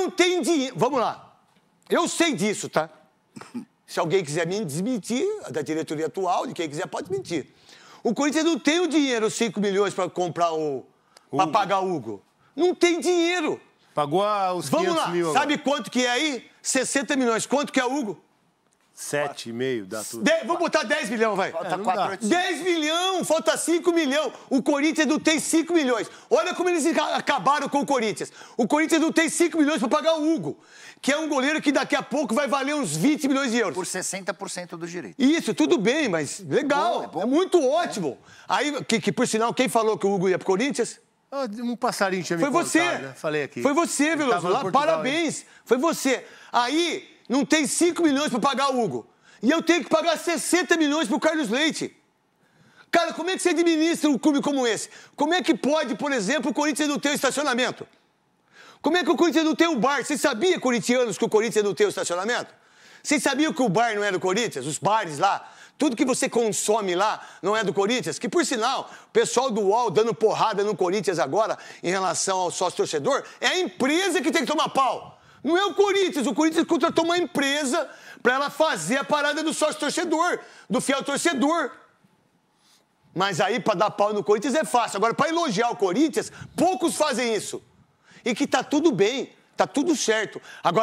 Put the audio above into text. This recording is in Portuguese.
Não tem dinheiro. Vamos lá. Eu sei disso, tá? Se alguém quiser me desmentir, da diretoria atual, de quem quiser, pode mentir. O Corinthians não tem o dinheiro, 5 milhões, para comprar o. para pagar o Hugo. Não tem dinheiro. Pagou os 500 Vamos lá. mil. Agora. Sabe quanto que é aí? 60 milhões. Quanto que é o Hugo? 7,5 dá tudo. De, vou botar 10 milhões, vai. Falta é, 4, 10 milhões, falta 5 milhões. O Corinthians não tem 5 milhões. Olha como eles acabaram com o Corinthians. O Corinthians não tem 5 milhões para pagar o Hugo, que é um goleiro que daqui a pouco vai valer uns 20 milhões de euros. Por 60% do direito. Isso, tudo bem, mas legal. É, bom, é, bom. é muito é. ótimo. Aí, que, que por sinal, quem falou que o Hugo ia pro Corinthians? Ah, um passarinho tinha me Foi contado, você. Né? Falei aqui. Foi você, Veloso. parabéns. Hein? Foi você. Aí não tem 5 milhões para pagar o Hugo. E eu tenho que pagar 60 milhões para o Carlos Leite. Cara, como é que você administra um clube como esse? Como é que pode, por exemplo, o Corinthians não ter o estacionamento? Como é que o Corinthians não tem o bar? Você sabia, corintianos, que o Corinthians não tem o estacionamento? Vocês sabiam que o bar não é do Corinthians? Os bares lá? Tudo que você consome lá não é do Corinthians? Que, por sinal, o pessoal do UOL dando porrada no Corinthians agora em relação ao sócio-torcedor é a empresa que tem que tomar pau. Não é o Corinthians. O Corinthians contratou uma empresa para ela fazer a parada do sócio torcedor, do fiel torcedor. Mas aí, para dar pau no Corinthians é fácil. Agora, para elogiar o Corinthians, poucos fazem isso. E que tá tudo bem, tá tudo certo. Agora,